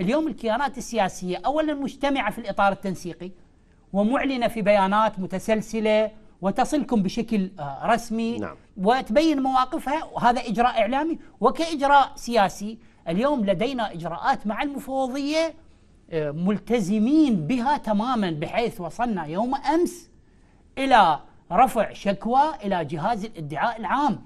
اليوم الكيانات السياسية أولا مجتمعة في الإطار التنسيقي ومعلنة في بيانات متسلسلة وتصلكم بشكل آه، رسمي نعم. وتبين مواقفها وهذا إجراء إعلامي وكإجراء سياسي اليوم لدينا إجراءات مع المفوضية آه، ملتزمين بها تماما بحيث وصلنا يوم أمس إلى رفع شكوى إلى جهاز الادعاء العام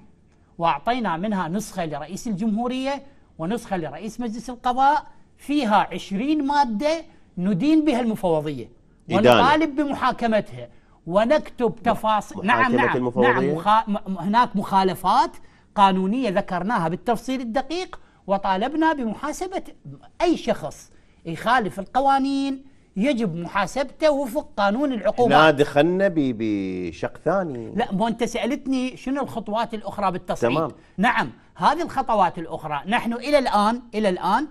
وأعطينا منها نسخة لرئيس الجمهورية ونسخة لرئيس مجلس القضاء فيها عشرين مادة ندين بها المفوضية ونطالب بمحاكمتها ونكتب تفاصيل نعم نعم, نعم، المفوضية؟ نعم مخا... هناك مخالفات قانونية ذكرناها بالتفصيل الدقيق وطالبنا بمحاسبة أي شخص يخالف القوانين يجب محاسبته وفق قانون العقوبات لا دخلنا بشق ثاني لا مو انت سالتني شنو الخطوات الاخرى بالتصعيد تمام نعم هذه الخطوات الاخرى نحن الى الان الى الان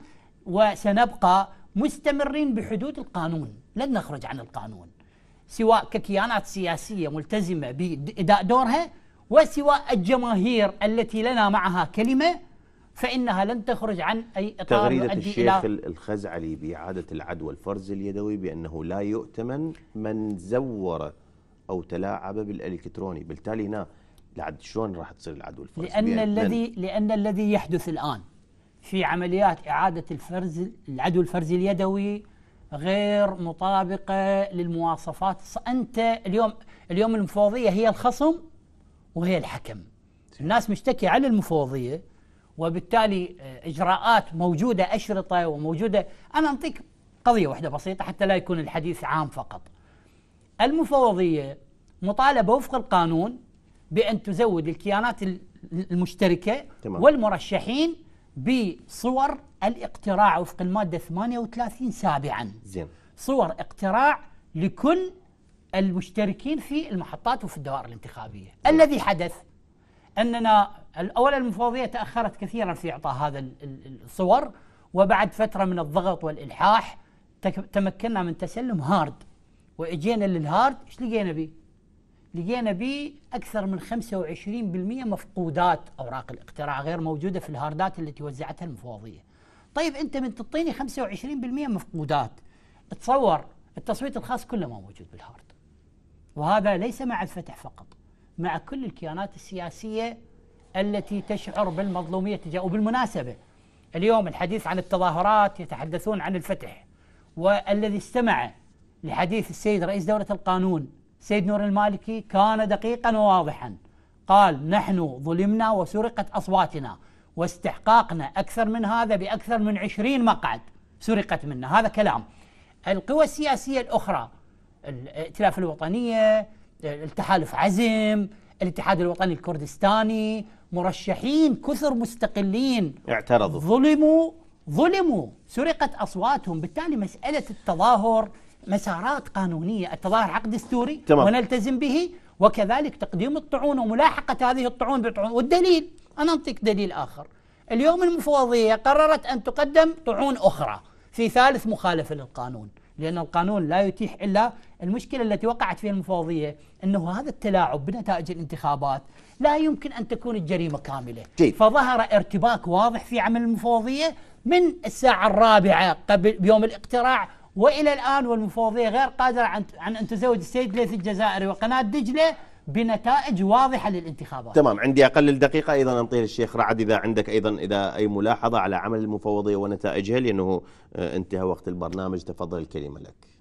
وسنبقى مستمرين بحدود القانون لن نخرج عن القانون سواء ككيانات سياسية ملتزمة بإداء دورها وسواء الجماهير التي لنا معها كلمة فإنها لن تخرج عن أي إطار تغريدة الشيخ إلى الخزعلي بإعادة العدوى الفرز اليدوي بأنه لا يؤتمن من زور أو تلاعب بالإلكتروني بالتالي هنا لعد شلون راح تصير العدوى الفرز لأن الذي لأن الذي يحدث الآن في عمليات إعادة الفرز العدو الفرزي اليدوي غير مطابقة للمواصفات أنت اليوم اليوم المفوضية هي الخصم وهي الحكم الناس مشتكية على المفوضية وبالتالي آه، إجراءات موجودة أشرطة وموجودة أنا أعطيك قضية واحدة بسيطة حتى لا يكون الحديث عام فقط المفوضية مطالبة وفق القانون بأن تزود الكيانات المشتركة تمام. والمرشحين بصور الاقتراع وفق المادة 38 سابعا زين صور اقتراع لكل المشتركين في المحطات وفي الدوائر الانتخابية زين. الذي حدث أننا أولا المفوضية تأخرت كثيرا في إعطاء هذا الصور وبعد فترة من الضغط والإلحاح تمكنا من تسلم هارد واجينا للهارد ايش لقينا به؟ لقينا به أكثر من 25% مفقودات أوراق الاقتراع غير موجودة في الهاردات التي وزعتها المفوضية طيب أنت من تعطيني 25% مفقودات تصور التصويت الخاص كله ما موجود بالهارد وهذا ليس مع الفتح فقط مع كل الكيانات السياسية التي تشعر بالمظلومية تجاه وبالمناسبة اليوم الحديث عن التظاهرات يتحدثون عن الفتح والذي استمع لحديث السيد رئيس دولة القانون سيد نور المالكي كان دقيقا وواضحا قال نحن ظلمنا وسرقت أصواتنا واستحقاقنا أكثر من هذا بأكثر من عشرين مقعد سرقت منا هذا كلام القوى السياسية الأخرى الائتلاف الوطنية التحالف عزم الاتحاد الوطني الكردستاني مرشحين كثر مستقلين اعترضوا ظلموا ظلموا سرقت أصواتهم بالتالي مسألة التظاهر مسارات قانونية التظاهر عقد دستوري تمام. ونلتزم به وكذلك تقديم الطعون وملاحقة هذه الطعون بالطعون والدليل أنا أعطيك دليل آخر اليوم المفوضية قررت أن تقدم طعون أخرى في ثالث مخالفة للقانون لأن القانون لا يتيح إلا المشكلة التي وقعت فيها المفوضية أنه هذا التلاعب بنتائج الانتخابات لا يمكن أن تكون الجريمة كاملة جيد. فظهر ارتباك واضح في عمل المفوضية من الساعة الرابعة قبل يوم الاقتراع والى الان والمفوضيه غير قادره عن عن ان تزود السيد ليث الجزائري وقناه دجله بنتائج واضحه للانتخابات. تمام عندي اقل الدقيقه ايضا انطيه للشيخ رعد اذا عندك ايضا اذا اي ملاحظه على عمل المفوضيه ونتائجها لانه آه، انتهى وقت البرنامج تفضل الكلمه لك.